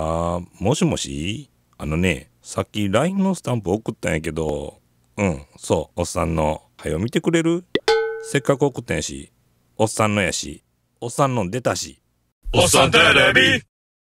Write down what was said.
あー、もしもしあのね、さっき LINE のスタンプ送ったんやけど、うん、そう、おっさんの。はよ見てくれるせっかく送ったんやし、おっさんのやし、おっさんの出たし。おっさんテレビ